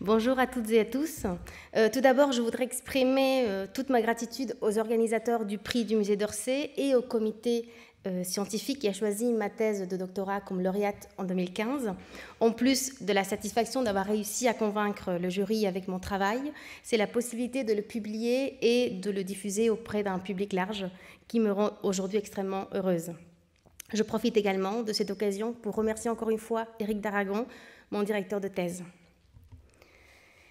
Bonjour à toutes et à tous. Euh, tout d'abord, je voudrais exprimer euh, toute ma gratitude aux organisateurs du prix du musée d'Orsay et au comité euh, scientifique qui a choisi ma thèse de doctorat comme lauréate en 2015. En plus de la satisfaction d'avoir réussi à convaincre le jury avec mon travail, c'est la possibilité de le publier et de le diffuser auprès d'un public large qui me rend aujourd'hui extrêmement heureuse. Je profite également de cette occasion pour remercier encore une fois Éric Daragon, mon directeur de thèse.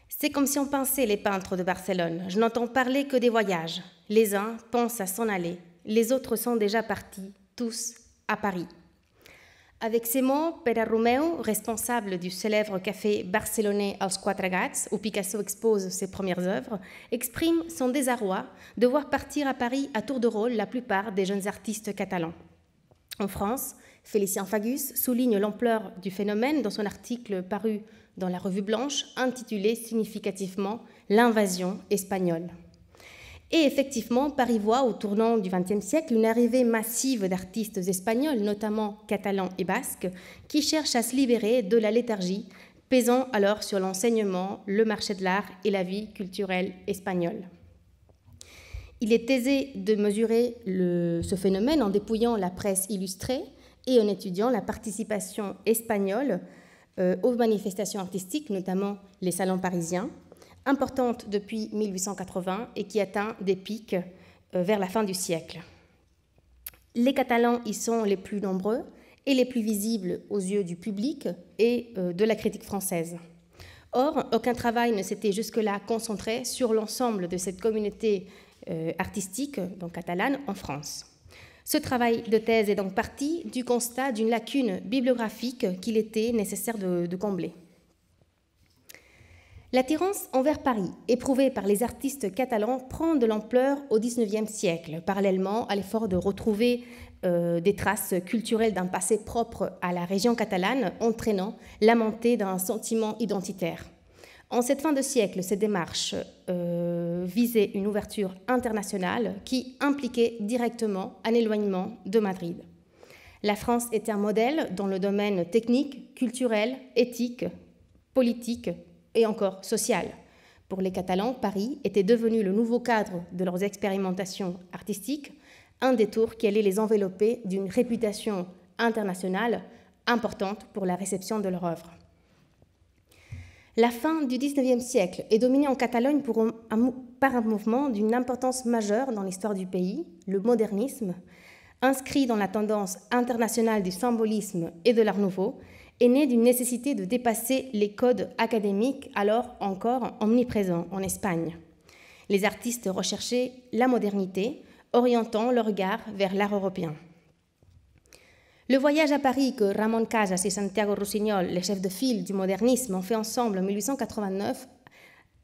C'est comme si on pensait les peintres de Barcelone. Je n'entends parler que des voyages. Les uns pensent à s'en aller, les autres sont déjà partis, tous à Paris. Avec ces mots, Pere Romeo, responsable du célèbre café barcelonais aux Quatre Gats, où Picasso expose ses premières œuvres, exprime son désarroi de voir partir à Paris à tour de rôle la plupart des jeunes artistes catalans. En France, Félicien Fagus souligne l'ampleur du phénomène dans son article paru dans la Revue Blanche, intitulé significativement L'invasion espagnole. Et effectivement, Paris voit au tournant du XXe siècle une arrivée massive d'artistes espagnols, notamment catalans et basques, qui cherchent à se libérer de la léthargie, pesant alors sur l'enseignement, le marché de l'art et la vie culturelle espagnole. Il est aisé de mesurer ce phénomène en dépouillant la presse illustrée et en étudiant la participation espagnole euh, aux manifestations artistiques, notamment les salons parisiens, importantes depuis 1880 et qui atteint des pics euh, vers la fin du siècle. Les Catalans y sont les plus nombreux et les plus visibles aux yeux du public et euh, de la critique française. Or, aucun travail ne s'était jusque-là concentré sur l'ensemble de cette communauté euh, artistique, donc catalane, en France. Ce travail de thèse est donc parti du constat d'une lacune bibliographique qu'il était nécessaire de, combler. L'attirance envers Paris, éprouvée par les artistes catalans, prend de l'ampleur au XIXe siècle, parallèlement à l'effort de retrouver euh, des traces culturelles d'un passé propre à la région catalane, entraînant la d'un sentiment identitaire. En cette fin de siècle, ces démarches euh, visaient une ouverture internationale qui impliquait directement un éloignement de Madrid. La France était un modèle dans le domaine technique, culturel, éthique, politique et encore social. Pour les Catalans, Paris était devenu le nouveau cadre de leurs expérimentations artistiques, un détour qui allait les envelopper d'une réputation internationale importante pour la réception de leur œuvre. La fin du XIXe siècle est dominée en Catalogne par un mouvement d'une importance majeure dans l'histoire du pays, le modernisme, inscrit dans la tendance internationale du symbolisme et de l'art nouveau, est né d'une nécessité de dépasser les codes académiques alors encore omniprésents en Espagne. Les artistes recherchaient la modernité, orientant leur regard vers l'art européen. Le voyage à Paris que Ramon Casas et Santiago Roussignol, les chefs de file du modernisme, ont fait ensemble en 1889,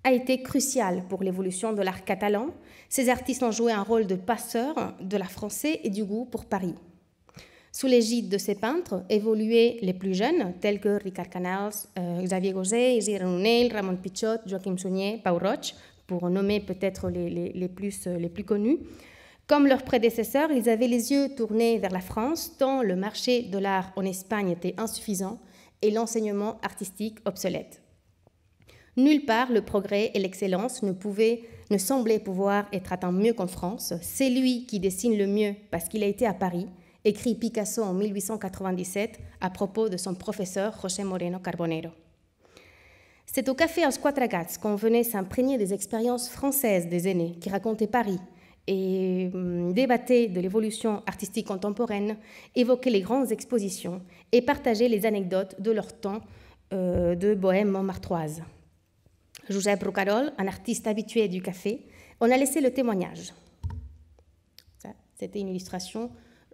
a été crucial pour l'évolution de l'art catalan. Ces artistes ont joué un rôle de passeur de la français et du goût pour Paris. Sous l'égide de ces peintres évoluaient les plus jeunes, tels que Ricard Canals, euh, Xavier Gauzet, Isidre Nounel, Ramon Pichot, Joaquim Sonnier, Pau Roche, pour nommer peut-être plus, euh, les plus connus. Comme leurs prédécesseurs, ils avaient les yeux tournés vers la France, tant le marché de l'art en Espagne était insuffisant et l'enseignement artistique obsolète. Nulle part le progrès et l'excellence ne pouvaient, ne semblaient pouvoir être atteints mieux qu'en France. C'est lui qui dessine le mieux parce qu'il a été à Paris, écrit Picasso en 1897 à propos de son professeur José Moreno Carbonero. C'est au café Asquatrakats qu'on venait s'imprégner des expériences françaises des aînés qui racontaient Paris, et hum, débattait de l'évolution artistique contemporaine, évoquait les grandes expositions et partageait les anecdotes de leur temps euh, de bohème montmartroise. Joseph Roucarol, un artiste habitué du café, en a laissé le témoignage. C'était une illustration,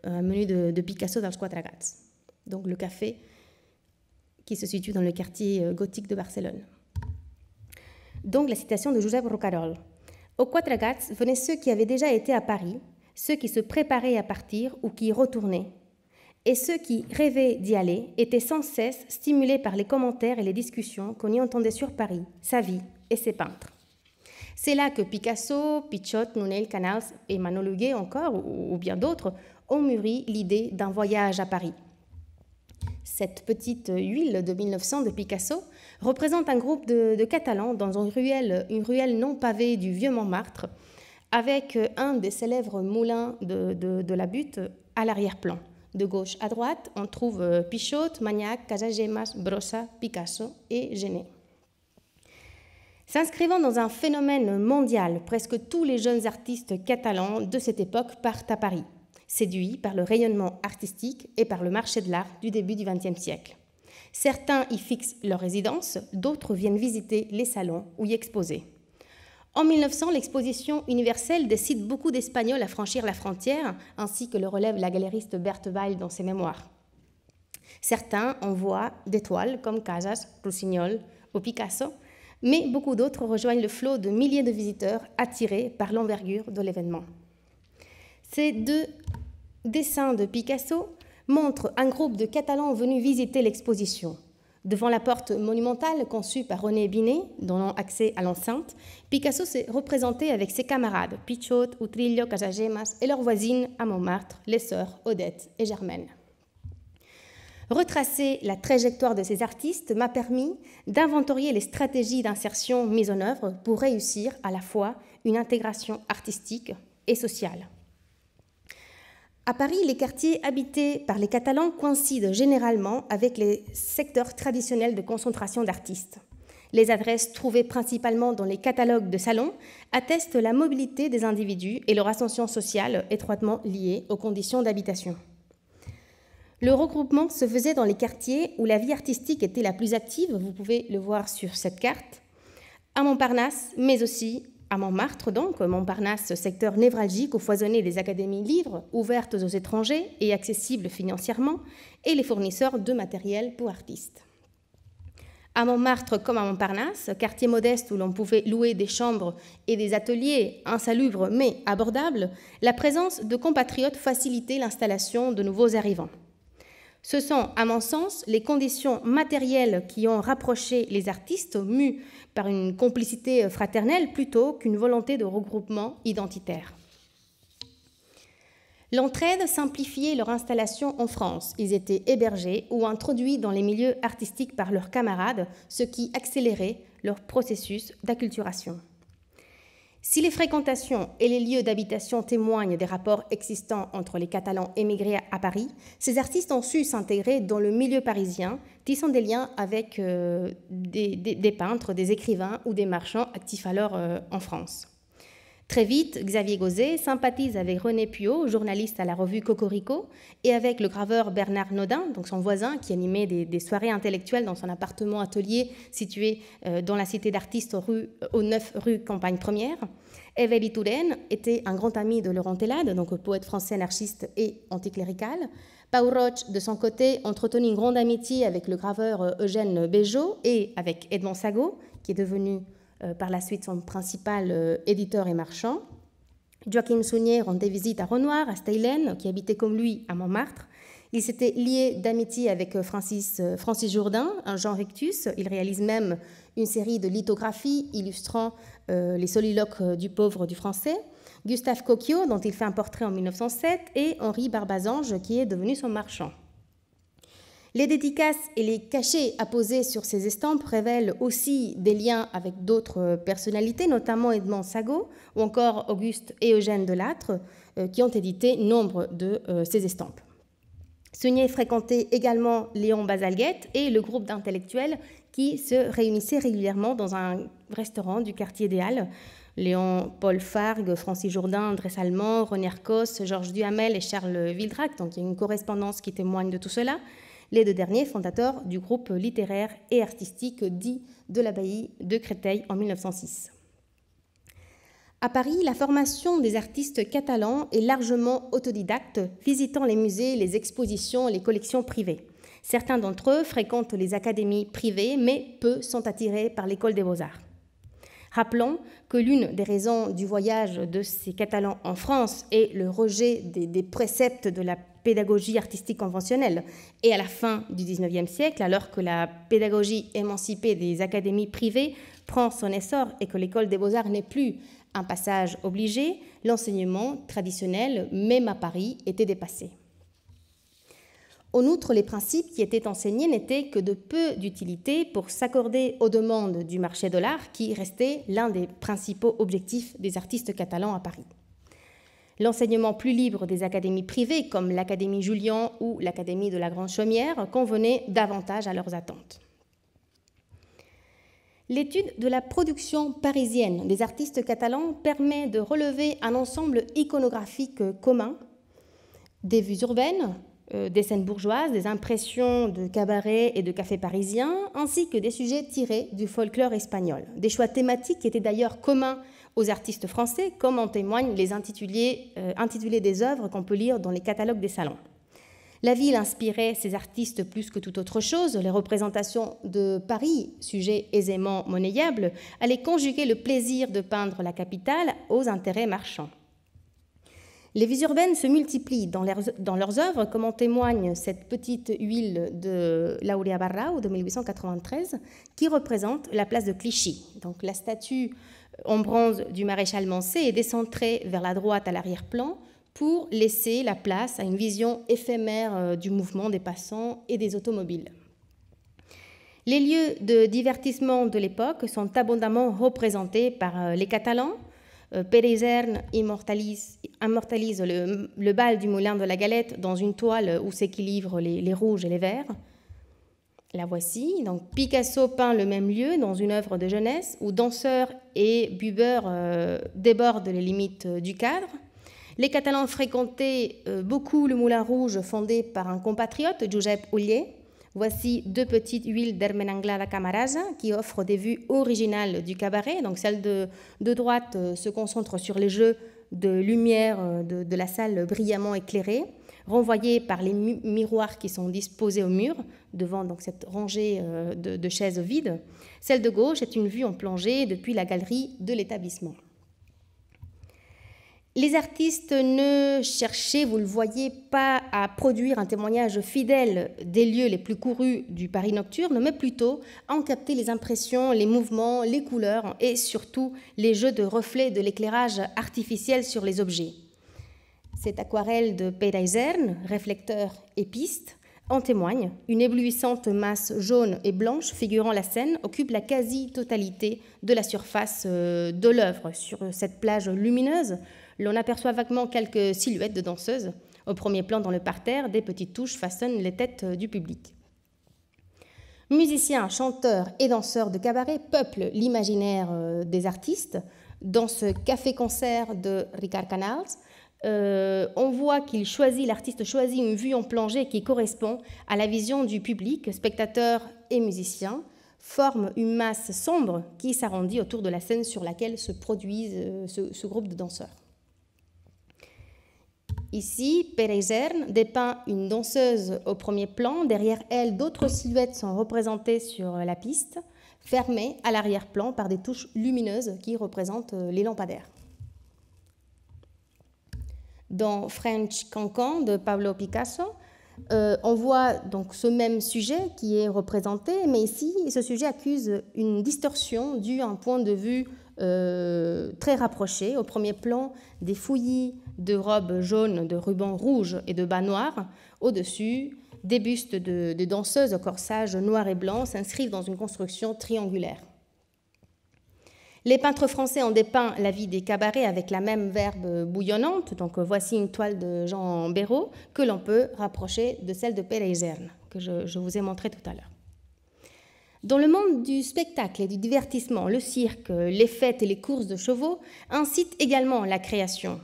euh, un menu de, Picasso dans Quatre Gats, donc le café qui se situe dans le quartier euh, gothique de Barcelone. Donc la citation de Joseph Roucarol. Au Quadragats venaient ceux qui avaient déjà été à Paris, ceux qui se préparaient à partir ou qui y retournaient. Et ceux qui rêvaient d'y aller étaient sans cesse stimulés par les commentaires et les discussions qu'on y entendait sur Paris, sa vie et ses peintres. C'est là que Picasso, Pichot, Nunel, Canals et Manolugé encore, ou bien d'autres, ont mûri l'idée d'un voyage à Paris. Cette petite huile de 1900 de Picasso représente un groupe de, Catalans dans une ruelle, non pavée du vieux Montmartre, avec un des célèbres moulins de, la butte à l'arrière-plan. De gauche à droite, on trouve euh, Pichot, Maniac, Casagemas, Brossa, Picasso et Genet. S'inscrivant dans un phénomène mondial, presque tous les jeunes artistes catalans de cette époque partent à Paris séduit par le rayonnement artistique et par le marché de l'art du début du XXe siècle. Certains y fixent leur résidence, d'autres viennent visiter les salons ou y exposer. En 1900, l'exposition universelle décide beaucoup d'Espagnols à franchir la frontière, ainsi que le relève la galériste Berthe Weil dans ses mémoires. Certains envoient des toiles comme Casas, Roussignol ou Picasso, mais beaucoup d'autres rejoignent le flot de milliers de visiteurs attirés par l'envergure de l'événement. Ces deux dessin de Picasso montre un groupe de Catalans venus visiter l'exposition. Devant la porte monumentale conçue par René Binet, donnant accès à l'enceinte, Picasso s'est représenté avec ses camarades Pichot, Utrillo, Casagemas et leurs voisines à Montmartre, les sœurs Odette et Germaine. Retracer la trajectoire de ces artistes m'a permis d'inventorier les stratégies d'insertion mises en œuvre pour réussir à la fois une intégration artistique et sociale. À Paris, les quartiers habités par les Catalans coïncident généralement avec les secteurs traditionnels de concentration d'artistes. Les adresses trouvées principalement dans les catalogues de salons attestent la mobilité des individus et leur ascension sociale étroitement liée aux conditions d'habitation. Le regroupement se faisait dans les quartiers où la vie artistique était la plus active, vous pouvez le voir sur cette carte, à Montparnasse, mais aussi à Montmartre, donc, Montparnasse, secteur névralgique où foisonnaient des académies libres, ouvertes aux étrangers et accessibles financièrement, et les fournisseurs de matériel pour artistes. À Montmartre comme à Montparnasse, quartier modeste où l'on pouvait louer des chambres et des ateliers insalubres mais abordables, la présence de compatriotes facilitait l'installation de nouveaux arrivants. Ce sont, à mon sens, les conditions matérielles qui ont rapproché les artistes, mus par une complicité fraternelle plutôt qu'une volonté de regroupement identitaire. L'entraide simplifiait leur installation en France. Ils étaient hébergés ou introduits dans les milieux artistiques par leurs camarades, ce qui accélérait leur processus d'acculturation. Si les fréquentations et les lieux d'habitation témoignent des rapports existants entre les Catalans émigrés à Paris, ces artistes ont su s'intégrer dans le milieu parisien, tissant des liens avec euh, des, peintres, des écrivains ou des marchands actifs alors euh, en France. Très vite, Xavier Gauzet sympathise avec René Puyot, journaliste à la revue Cocorico, et avec le graveur Bernard Nodin, donc son voisin, qui animait des, soirées intellectuelles dans son appartement-atelier situé euh, dans la cité d'artistes au, euh, au, 9 rue Campagne Première. Evel Touraine était un grand ami de Laurent Tellade, donc poète français anarchiste et anticlérical. Paul Roche, de son côté, entretenait une grande amitié avec le graveur euh, Eugène Béjot et avec Edmond Sago, qui est devenu euh, par la suite son principal euh, éditeur et marchand. Joachim Sounier rendait visite à Renoir, à Steylen, qui habitait comme lui à Montmartre. Il s'était lié d'amitié avec euh, Francis, Jourdain, un Jean Victus. Il réalise même une série de lithographies illustrant les soliloques du pauvre du français. Gustave Cocchio, dont il fait un portrait en 1907, et Henri Barbazange, qui est devenu son marchand. Les dédicaces et les cachets apposés sur ces estampes révèlent aussi des liens avec d'autres personnalités, notamment Edmond Sago ou encore Auguste et Eugène Delattre, euh, qui ont édité nombre de euh, ces estampes. Sunier fréquentait également Léon Bazalguette et le groupe d'intellectuels qui se réunissaient régulièrement dans un restaurant du quartier des Halles. Léon Paul Fargue, Francis Jourdain, André Salmon, René Arcos, Georges Duhamel et Charles Vildrac, donc il y a une correspondance qui témoigne de tout cela les deux derniers fondateurs du groupe littéraire et artistique dit de l'abbaye de Créteil en 1906. À Paris, la formation des artistes catalans est largement autodidacte, visitant les musées, les expositions, les collections privées. Certains d'entre eux fréquentent les académies privées, mais peu sont attirés par l'école des beaux-arts. Rappelons que l'une des raisons du voyage de ces Catalans en France est le rejet des, des préceptes de la pédagogie artistique conventionnelle. Et à la fin du 19e siècle, alors que la pédagogie émancipée des académies privées prend son essor et que l'école des beaux-arts n'est plus un passage obligé, l'enseignement traditionnel, même à Paris, était dépassé. En outre, les principes qui étaient enseignés n'étaient que de peu d'utilité pour s'accorder aux demandes du marché de l'art qui restait l'un des principaux objectifs des artistes catalans à Paris. L'enseignement plus libre des académies privées, comme l'Académie Julian ou l'Académie de la Grande Chaumière, convenait davantage à leurs attentes. L'étude de la production parisienne des artistes catalans permet de relever un ensemble iconographique commun des vues urbaines, euh, des scènes bourgeoises, des impressions de cabarets et de cafés parisiens, ainsi que des sujets tirés du folklore espagnol. Des choix thématiques qui étaient d'ailleurs communs aux artistes français, comme en témoignent les euh, intitulés, des œuvres qu'on peut lire dans les catalogues des salons. La ville inspirait ces artistes plus que toute autre chose. Les représentations de Paris, sujet aisément monnayable, allaient conjuguer le plaisir de peindre la capitale aux intérêts marchands. Les vies urbaines se multiplient dans leurs, œuvres, comme en témoigne cette petite huile de Lauria Barrao de 1893, qui représente la place de Clichy. Donc la statue euh, en bronze du maréchal Mancé est décentré vers la droite à l'arrière-plan pour laisser la place à une vision éphémère euh, du mouvement des passants et des automobiles. Les lieux de divertissement de l'époque sont abondamment représentés par euh, les Catalans. Pérezerne immortalise, immortalise le, bal du moulin de la galette dans une toile où s'équilibrent les rouges et les verts. La voici. Donc Picasso peint le même lieu dans une œuvre de jeunesse où danseurs et buveurs euh, débordent les limites euh, du cadre. Les Catalans fréquentaient euh, beaucoup le Moulin Rouge fondé par un compatriote, Giuseppe Ullier. Voici deux petites huiles la Camarasa qui offrent des vues originales du cabaret. Donc celle de, droite se concentre sur les jeux de lumière euh, de, la salle brillamment éclairée, renvoyée par les miroirs qui sont disposés au mur, devant donc cette rangée euh, de chaises vides. Celle de gauche est une vue en plongée depuis la galerie de l'établissement. Les artistes ne cherchaient, vous le voyez, pas à produire un témoignage fidèle des lieux les plus courus du Paris nocturne, mais plutôt à en capter les impressions, les mouvements, les couleurs et surtout les jeux de reflets de l'éclairage artificiel sur les objets. Cette aquarelle de Pedaisern, réflecteur et piste, en témoigne. Une éblouissante masse jaune et blanche figurant la scène occupe la quasi-totalité de la surface euh, de l'œuvre. Sur cette plage lumineuse, l'on aperçoit vaguement quelques silhouettes de danseuses. Au premier plan, dans le parterre, des petites touches façonnent les têtes du public. Musiciens, chanteurs et danseurs de cabaret peuplent l'imaginaire euh, des artistes. Dans ce café-concert de Ricard Canals, euh, on voit qu'il choisit, l'artiste choisit une vue en plongée qui correspond à la vision du public, spectateurs et musiciens, forme une masse sombre qui s'arrondit autour de la scène sur laquelle se produisent euh, ce groupe de danseurs. Ici, Perezern dépeint une danseuse au premier plan. Derrière elle, d'autres silhouettes sont représentées sur la piste, fermées à l'arrière-plan par des touches lumineuses qui représentent euh, les lampadaires. Dans French Cancan de Pablo Picasso, euh, on voit donc ce même sujet qui est représenté, mais ici, ce sujet accuse une distorsion due à un point de vue euh, très rapprochés, au premier plan des fouillis de robes jaunes, de rubans rouges et de bas noirs, au-dessus des bustes de, danseuses au corsage noir et blanc s'inscrivent dans une construction triangulaire. Les peintres français ont dépeint la vie des cabarets avec la même verbe bouillonnante, donc voici une toile de Jean Béraud que l'on peut rapprocher de celle de Pérezerne, que je, je vous ai montrée tout à l'heure. Dans le monde du spectacle et du divertissement, le cirque, les fêtes et les courses de chevaux incitent également la création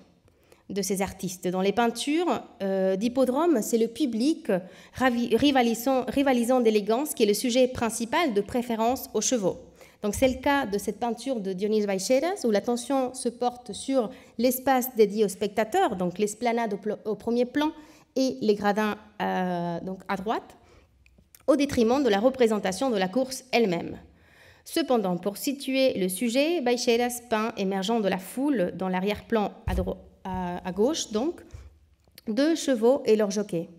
de ces artistes. Dans les peintures d'hippodromes euh, d'hippodrome, c'est le public rivalisant, d'élégance qui est le sujet principal de préférence aux chevaux. Donc c'est le cas de cette peinture de Dionys Vaicheras où l'attention se porte sur l'espace dédié aux spectateurs, donc l'esplanade au, premier plan et les gradins euh, donc à droite au détriment de la représentation de la course elle-même. Cependant, pour situer le sujet, Baixeras peint, émergeant de la foule dans l'arrière-plan à, gauche, donc, deux chevaux et leur jockey.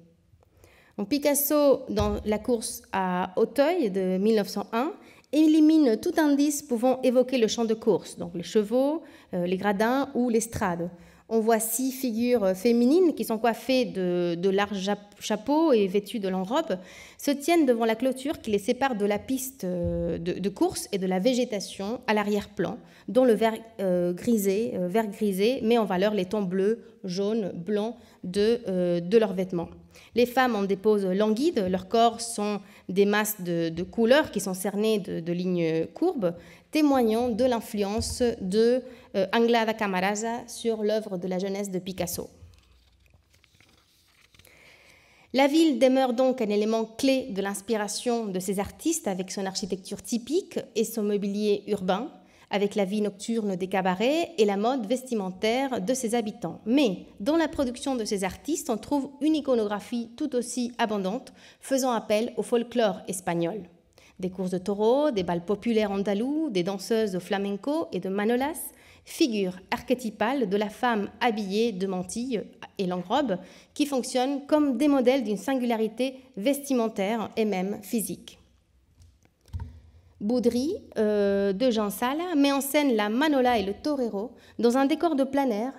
Picasso, dans la course à Auteuil de 1901, élimine tout indice pouvant évoquer le champ de course, donc les chevaux, euh, les gradins ou l'estrade, on voit six figures euh, féminines qui sont coiffées de, larges chapeaux et vêtues de longues robes, se tiennent devant la clôture qui les sépare de la piste euh, de, course et de la végétation à l'arrière-plan, dont le vert, euh, grisé, vert grisé met en valeur les tons bleus, jaunes, blancs de, de leurs vêtements. Les femmes en déposent languides, leurs corps sont des masses de, couleurs qui sont cernées de lignes courbes, témoignant de l'influence de euh, Anglada Camarasa sur l'œuvre de la jeunesse de Picasso. La ville demeure donc un élément clé de l'inspiration de ces artistes avec son architecture typique et son mobilier urbain, avec la vie nocturne des cabarets et la mode vestimentaire de ses habitants. Mais dans la production de ces artistes, on trouve une iconographie tout aussi abondante, faisant appel au folklore espagnol. Des courses de taureaux, des balles populaires andalous, des danseuses de flamenco et de manolas, figure archétypale de la femme habillée de mantille et langue-robe qui fonctionne comme des modèles d'une singularité vestimentaire et même physique. Baudry, euh, de Jean Sala, met en scène la Manola et le Torero dans un décor de plein air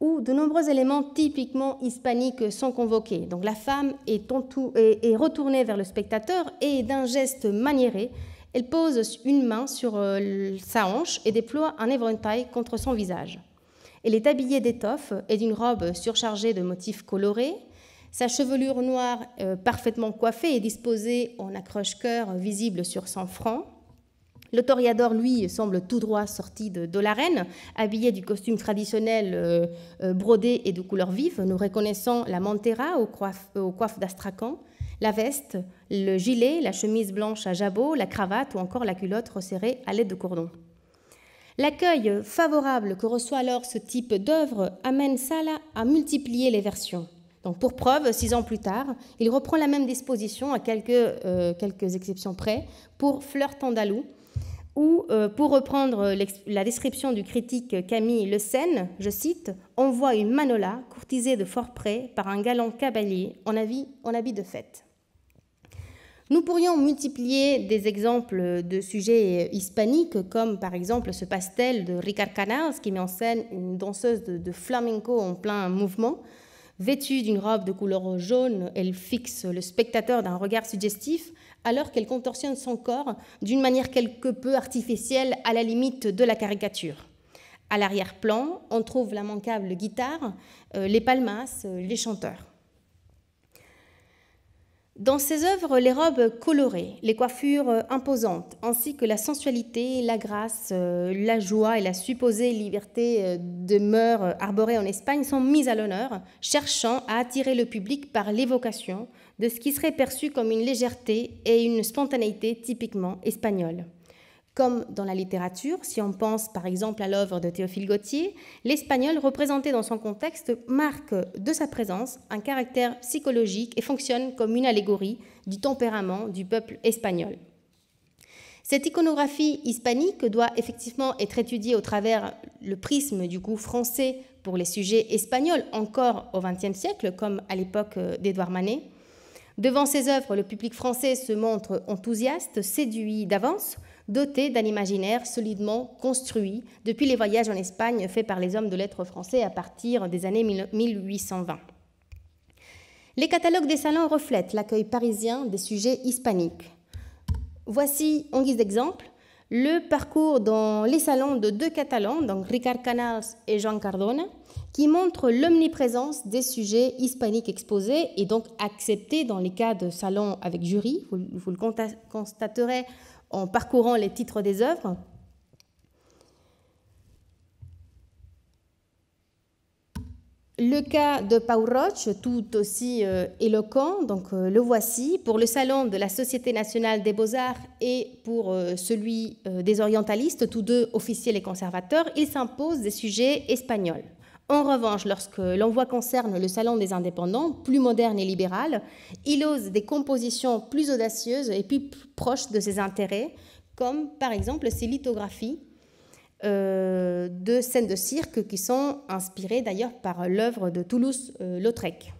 où de nombreux éléments typiquement hispaniques sont convoqués. Donc la femme est, est retournée vers le spectateur et d'un geste maniéré, elle pose une main sur euh, sa hanche et déploie un éventail contre son visage. Elle est habillée d'étoffe et d'une robe surchargée de motifs colorés. Sa chevelure noire euh, parfaitement coiffée est disposée en accroche-cœur visible sur son front. Le toriador, lui, semble tout droit sorti de, la reine, habillé du costume traditionnel euh, brodé et de couleurs vives. Nous reconnaissons la montera aux coiffes, aux d'astracan, la veste, le gilet, la chemise blanche à jabot, la cravate ou encore la culotte resserrée à l'aide de cordons. L'accueil favorable que reçoit alors ce type d'œuvre amène Sala à multiplier les versions. Donc pour preuve, six ans plus tard, il reprend la même disposition à quelques, euh, quelques exceptions près pour Fleur Tandalou, ou euh, pour reprendre la description du critique Camille Le Seine, je cite, on voit une Manola courtisée de fort près par un galant cavalier en en habit de fête. Nous pourrions multiplier des exemples de sujets hispaniques, comme par exemple ce pastel de Ricard Canals qui met en scène une danseuse de, flamenco en plein mouvement. Vêtue d'une robe de couleur jaune, elle fixe le spectateur d'un regard suggestif alors qu'elle contorsionne son corps d'une manière quelque peu artificielle à la limite de la caricature. À l'arrière-plan, on trouve la manquable guitare, euh, les palmas, euh, les chanteurs. Dans ses œuvres, les robes colorées, les coiffures imposantes, ainsi que la sensualité, la grâce, euh, la joie et la supposée liberté euh, de mœurs arborées en Espagne sont mises à l'honneur, cherchant à attirer le public par l'évocation de ce qui serait perçu comme une légèreté et une spontanéité typiquement espagnole. Comme dans la littérature, si on pense par exemple à l'œuvre de Théophile Gautier, l'espagnol représenté dans son contexte marque de sa présence un caractère psychologique et fonctionne comme une allégorie du tempérament du peuple espagnol. Cette iconographie hispanique doit effectivement être étudiée au travers le prisme du goût français pour les sujets espagnols encore au XXe siècle, comme à l'époque d'Édouard Manet. Devant ses œuvres, le public français se montre enthousiaste, séduit d'avance, doté d'un imaginaire solidement construit depuis les voyages en Espagne faits par les hommes de lettres français à partir des années 1820. Les catalogues des salons reflètent l'accueil parisien des sujets hispaniques. Voici, en guise d'exemple, le parcours dans les salons de deux Catalans, donc Ricard Canals et Jean Cardona, qui montre l'omniprésence des sujets hispaniques exposés et donc acceptés dans les cas de salons avec jury. Vous, vous le constaterez en parcourant les titres des œuvres. Le cas de Paul Roche, tout aussi euh, éloquent, donc euh, le voici, pour le salon de la Société nationale des beaux-arts et pour euh, celui des orientalistes, tous deux officiels et conservateurs, il s'impose des sujets espagnols. En revanche, lorsque l'envoi concerne le Salon des indépendants, plus moderne et libéral, il ose des compositions plus audacieuses et plus proches de ses intérêts, comme par exemple ses lithographies euh, de scènes de cirque qui sont inspirées d'ailleurs par l'œuvre de Toulouse-Lautrec. Euh,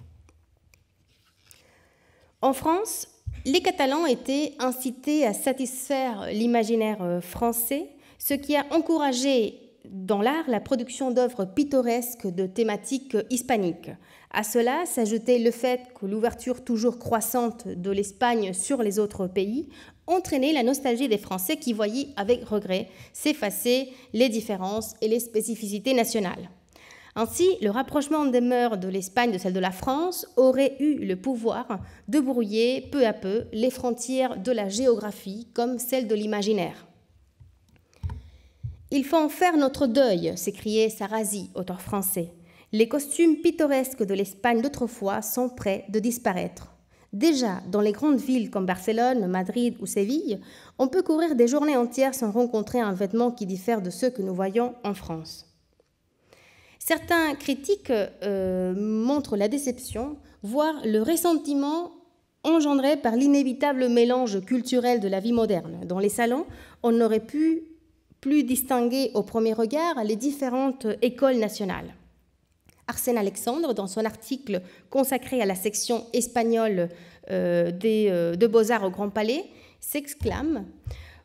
en France, les Catalans étaient incités à satisfaire l'imaginaire euh, français, ce qui a encouragé dans l'art la production d'œuvres pittoresques de thématiques hispaniques. À cela s'ajoutait le fait que l'ouverture toujours croissante de l'Espagne sur les autres pays entraînait la nostalgie des Français qui voyaient avec regret s'effacer les différences et les spécificités nationales. Ainsi, le rapprochement des mœurs de l'Espagne de celle de la France aurait eu le pouvoir de brouiller peu à peu les frontières de la géographie comme celle de l'imaginaire. Il faut en faire notre deuil, s'écriait Sarazi, auteur français. Les costumes pittoresques de l'Espagne d'autrefois sont prêts de disparaître. Déjà, dans les grandes villes comme Barcelone, Madrid ou Séville, on peut courir des journées entières sans rencontrer un vêtement qui diffère de ceux que nous voyons en France. Certains critiques euh, montrent la déception, voire le ressentiment engendré par l'inévitable mélange culturel de la vie moderne. Dans les salons, on aurait pu plus distinguer au premier regard les différentes écoles nationales. Arsène Alexandre, dans son article consacré à la section espagnole euh, euh, de Beaux-Arts au Grand Palais, s'exclame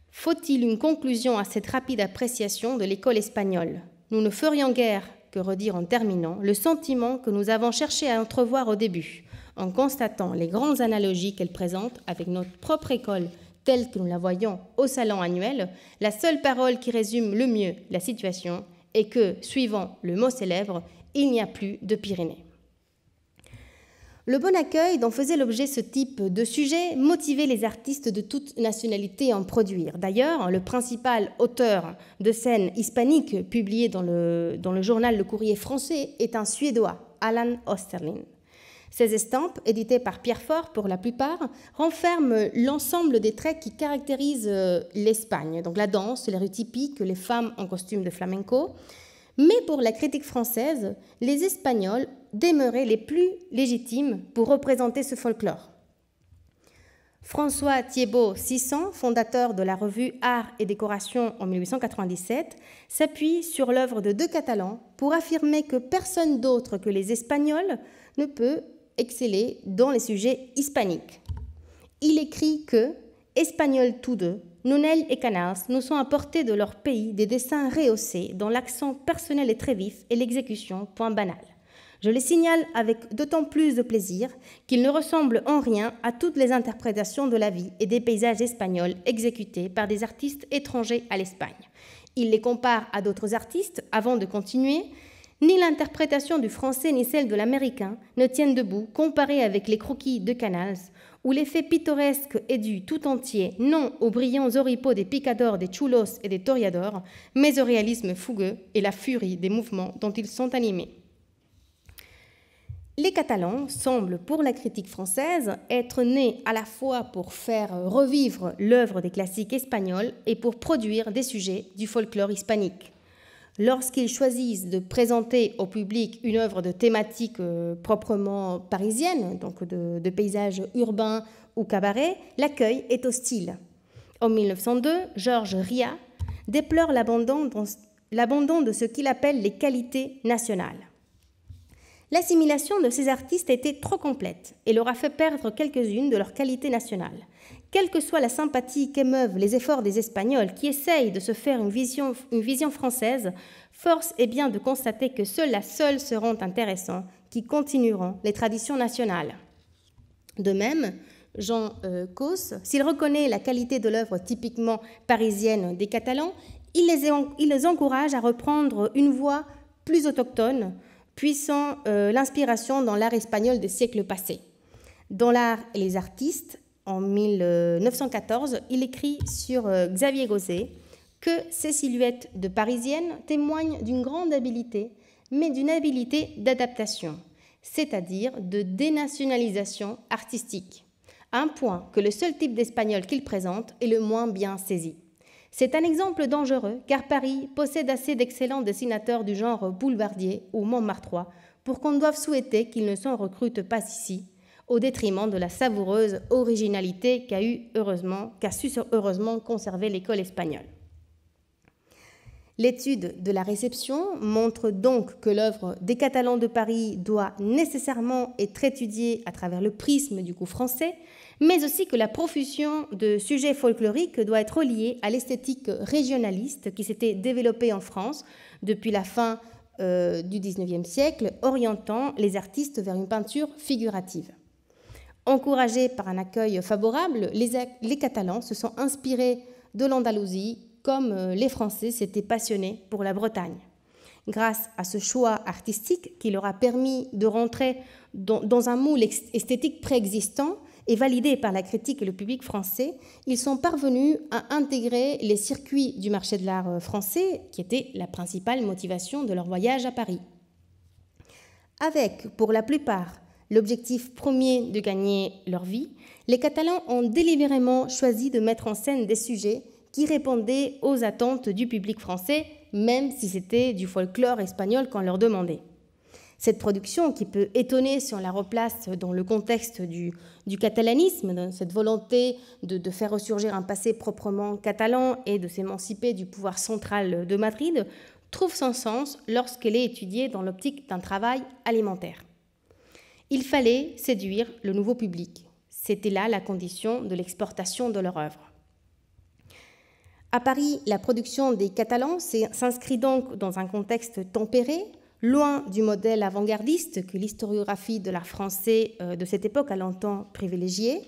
Faut-il une conclusion à cette rapide appréciation de l'école espagnole Nous ne ferions guère que redire en terminant le sentiment que nous avons cherché à entrevoir au début, en constatant les grandes analogies qu'elle présente avec notre propre école telle que nous la voyons au salon annuel, la seule parole qui résume le mieux la situation est que, suivant le mot célèbre, il n'y a plus de Pyrénées. Le bon accueil dont faisait l'objet ce type de sujet motivait les artistes de toute nationalité à en produire. D'ailleurs, le principal auteur de scènes hispaniques publié dans le, dans le journal Le Courrier français est un Suédois, Alan Osterlin. Ces estampes, éditées par Pierre Pierrefort pour la plupart, renferment l'ensemble des traits qui caractérisent euh, l'Espagne, donc la danse, les rues typiques, les femmes en costume de flamenco. Mais pour la critique française, les Espagnols demeuraient les plus légitimes pour représenter ce folklore. François Thiebaud Sisson, fondateur de la revue Art et Décoration en 1897, s'appuie sur l'œuvre de deux Catalans pour affirmer que personne d'autre que les Espagnols ne peut excellé dans les sujets hispaniques. Il écrit que Espagnols tous deux, Nunel et Canals nous sont apportés de leur pays des dessins rehaussés dont l'accent personnel est très vif et l'exécution point banale. Je les signale avec d'autant plus de plaisir qu'ils ne ressemblent en rien à toutes les interprétations de la vie et des paysages espagnols exécutés par des artistes étrangers à l'Espagne. Il les compare à d'autres artistes avant de continuer ni l'interprétation du français ni celle de l'américain ne tiennent debout comparées avec les croquis de Canals, où l'effet pittoresque est dû tout entier non aux brillants oripeaux des picadors, des chulos et des toriadors, mais au réalisme fougueux et la furie des mouvements dont ils sont animés. Les Catalans semblent, pour la critique française, être nés à la fois pour faire revivre l'œuvre des classiques espagnols et pour produire des sujets du folklore hispanique lorsqu'ils choisissent de présenter au public une œuvre de thématique euh, proprement parisienne, donc de, de paysages urbains ou cabaret l'accueil est hostile. En 1902, Georges Ria déplore l'abandon de ce qu'il appelle les qualités nationales. L'assimilation de ces artistes était trop complète et leur a fait perdre quelques-unes de leurs qualités nationales. Quelle que soit la sympathie qu'émeuvent les efforts des Espagnols qui essayent de se faire une vision, française, force est bien de constater que ceux-là seuls seront intéressants, qui continueront les traditions nationales. De même, Jean euh, Causse, s'il reconnaît la qualité de l'œuvre typiquement parisienne des Catalans, il les, encourage à reprendre une voie plus autochtone, puissant euh, l'inspiration dans l'art espagnol des siècles passés. Dans l'art et les artistes, en 1914, il écrit sur euh, Xavier Gauzet que ces silhouettes de parisiennes témoignent d'une grande habileté, mais d'une habileté d'adaptation, c'est-à-dire de dénationalisation artistique, un point que le seul type d'espagnol qu'il présente est le moins bien saisi. C'est un exemple dangereux car Paris possède assez d'excellents dessinateurs du genre Boulevardier ou Montmartrois pour qu'on doive souhaiter qu'ils ne s'en recrutent pas ici, au détriment de la savoureuse originalité qu'a eu heureusement, qu'a su heureusement conserver l'école espagnole. L'étude de la réception montre donc que l'œuvre des Catalans de Paris doit nécessairement être étudiée à travers le prisme du coup français, mais aussi que la profusion de sujets folkloriques doit être reliée à l'esthétique régionaliste qui s'était développée en France depuis la fin euh, du XIXe siècle, orientant les artistes vers une peinture figurative. Encouragés par un accueil favorable, les, Catalans se sont inspirés de l'Andalousie comme euh, les Français s'étaient passionnés pour la Bretagne. Grâce à ce choix artistique qui leur a permis de rentrer dans un moule esthétique préexistant et validé par la critique et le public français, ils sont parvenus à intégrer les circuits du marché de l'art euh, français, qui était la principale motivation de leur voyage à Paris. Avec, pour la plupart, l'objectif premier de gagner leur vie, les Catalans ont délibérément choisi de mettre en scène des sujets qui répondaient aux attentes du public français, même si c'était du folklore espagnol qu'on leur demandait. Cette production, qui peut étonner si on la replace dans le contexte du, catalanisme, dans cette volonté de, faire ressurgir un passé proprement catalan et de s'émanciper du pouvoir central de Madrid, trouve son sens lorsqu'elle est étudiée dans l'optique d'un travail alimentaire. Il fallait séduire le nouveau public. C'était là la condition de l'exportation de leur œuvre. À Paris, la production des Catalans s'inscrit donc dans un contexte tempéré, loin du modèle avant-gardiste que l'historiographie de l'art français euh, de cette époque a longtemps privilégié.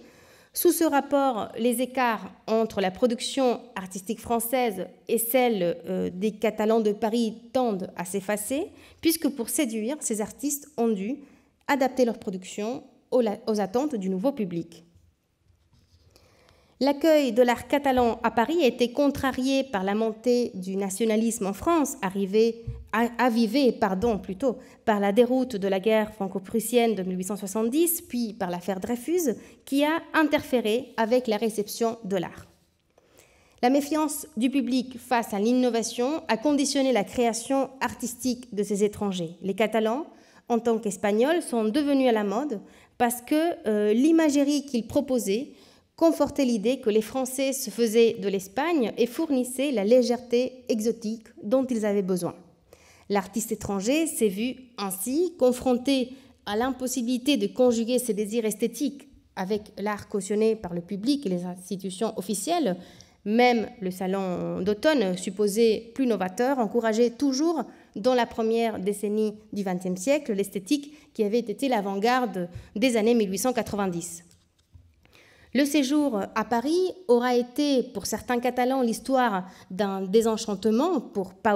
Sous ce rapport, les écarts entre la production artistique française et celle euh, des Catalans de Paris tendent à s'effacer, puisque pour séduire, ces artistes ont dû adapter leur production aux, attentes du nouveau public. L'accueil de l'art catalan à Paris a été contrarié par la montée du nationalisme en France, arrivé, pardon, plutôt, par la déroute de la guerre franco-prussienne de 1870, puis par l'affaire Dreyfus, qui a interféré avec la réception de l'art. La méfiance du public face à l'innovation a conditionné la création artistique de ces étrangers. Les Catalans en tant qu'espagnols sont devenus à la mode parce que euh, l'imagerie qu'ils proposaient confortait l'idée que les Français se faisaient de l'Espagne et fournissaient la légèreté exotique dont ils avaient besoin. L'artiste étranger s'est vu ainsi confronté à l'impossibilité de conjuguer ses désirs esthétiques avec l'art cautionné par le public et les institutions officielles, même le salon d'automne, supposé plus novateur, encourageait toujours dans la première décennie du XXe siècle, l'esthétique qui avait été l'avant-garde des années 1890. Le séjour à Paris aura été pour certains Catalans l'histoire d'un désenchantement, pour Pau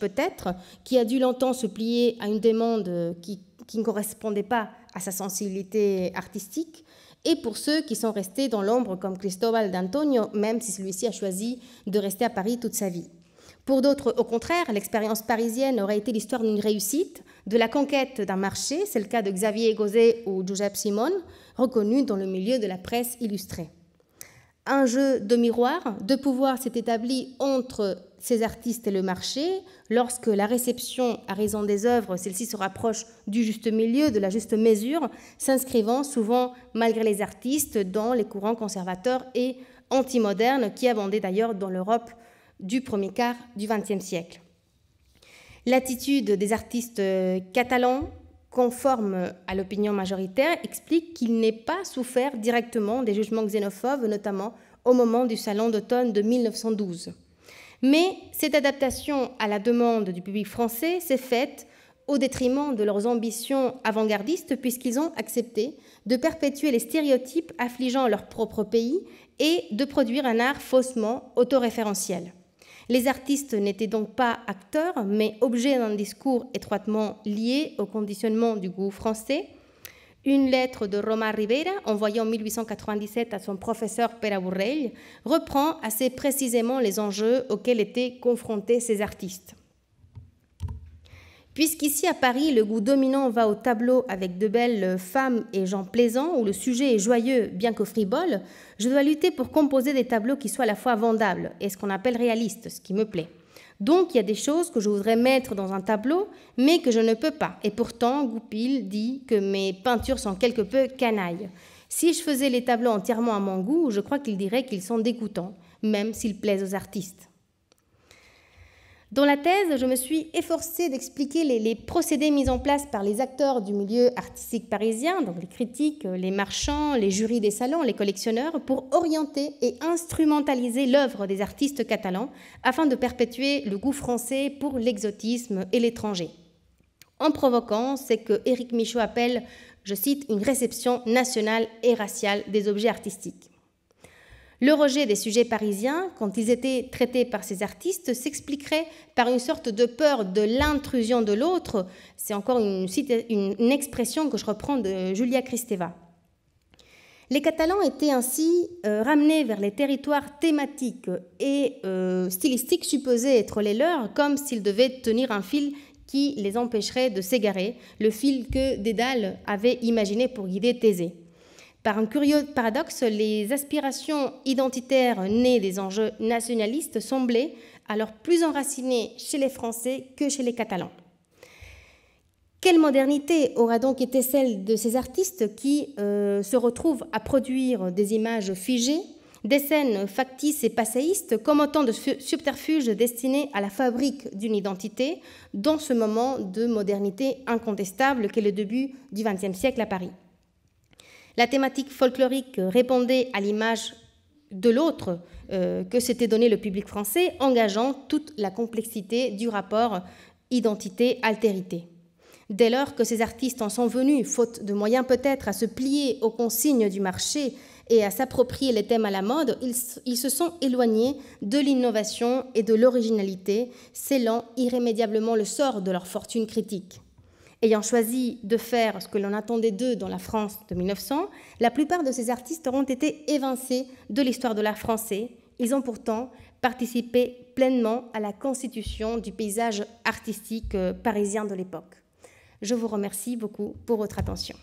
peut-être, qui a dû longtemps se plier à une demande qui, qui ne correspondait pas à sa sensibilité artistique, et pour ceux qui sont restés dans l'ombre comme Cristobal d'Antonio, même si celui-ci a choisi de rester à Paris toute sa vie. Pour d'autres, au contraire, l'expérience parisienne aurait été l'histoire d'une réussite, de la conquête d'un marché, c'est le cas de Xavier Gauzet ou Joseph Simone, reconnus dans le milieu de la presse illustrée. Un jeu de miroir, de pouvoir s'est établi entre ces artistes et le marché. Lorsque la réception à raison des œuvres, celle-ci se rapproche du juste milieu, de la juste mesure, s'inscrivant souvent, malgré les artistes, dans les courants conservateurs et antimodernes qui abondaient d'ailleurs dans l'Europe du premier quart du XXe siècle. L'attitude des artistes euh, catalans, conforme à l'opinion majoritaire, explique qu'ils n'aient pas souffert directement des jugements xénophobes, notamment au moment du Salon d'automne de 1912. Mais cette adaptation à la demande du public français s'est faite au détriment de leurs ambitions avant-gardistes, puisqu'ils ont accepté de perpétuer les stéréotypes affligeant leur propre pays et de produire un art faussement autoréférentiel. Les artistes n'étaient donc pas acteurs, mais objets d'un discours étroitement lié au conditionnement du goût français. Une lettre de Roma Rivera, envoyée en 1897 à son professeur Pera Burrell, reprend assez précisément les enjeux auxquels étaient confrontés ces artistes. Puisqu'ici à Paris, le goût dominant va au tableau avec de belles euh, femmes et gens plaisants, où le sujet est joyeux bien qu'au frivole, je dois lutter pour composer des tableaux qui soient à la fois vendables et ce qu'on appelle réalistes, ce qui me plaît. Donc il y a des choses que je voudrais mettre dans un tableau, mais que je ne peux pas. Et pourtant, Goupil dit que mes peintures sont quelque peu canailles. Si je faisais les tableaux entièrement à mon goût, je crois qu'il dirait qu'ils sont dégoûtants, même s'ils plaisent aux artistes. Dans la thèse, je me suis efforcée d'expliquer les, procédés mis en place par les acteurs du milieu artistique parisien, donc les critiques, euh, les marchands, les jurys des salons, les collectionneurs, pour orienter et instrumentaliser l'œuvre des artistes catalans afin de perpétuer le goût français pour l'exotisme et l'étranger. En provoquant, c'est que Éric Michaud appelle, je cite, une réception nationale et raciale des objets artistiques. Le rejet des sujets parisiens, quand ils étaient traités par ces artistes, s'expliquerait par une sorte de peur de l'intrusion de l'autre. C'est encore une, expression que je reprends de Julia Kristeva. Les Catalans étaient ainsi euh, ramenés vers les territoires thématiques et euh, stylistiques supposés être les leurs, comme s'ils devaient tenir un fil qui les empêcherait de s'égarer, le fil que Dédale avait imaginé pour guider Thésée. Par un curieux paradoxe, les aspirations identitaires nées des enjeux nationalistes semblaient alors plus enracinées chez les Français que chez les Catalans. Quelle modernité aura donc été celle de ces artistes qui euh, se retrouvent à produire des images figées, des scènes factices et passéistes comme autant de subterfuges destinés à la fabrique d'une identité dans ce moment de modernité incontestable qu'est le début du XXe siècle à Paris la thématique folklorique répondait à l'image de l'autre euh, que s'était donné le public français, engageant toute la complexité du rapport identité-altérité. Dès lors que ces artistes en sont venus, faute de moyens peut-être, à se plier aux consignes du marché et à s'approprier les thèmes à la mode, ils, ils se sont éloignés de l'innovation et de l'originalité, scellant irrémédiablement le sort de leur fortune critique ayant choisi de faire ce que l'on attendait d'eux dans la France de 1900, la plupart de ces artistes auront été évincés de l'histoire de l'art français. Ils ont pourtant participé pleinement à la constitution du paysage artistique euh, parisien de l'époque. Je vous remercie beaucoup pour votre attention.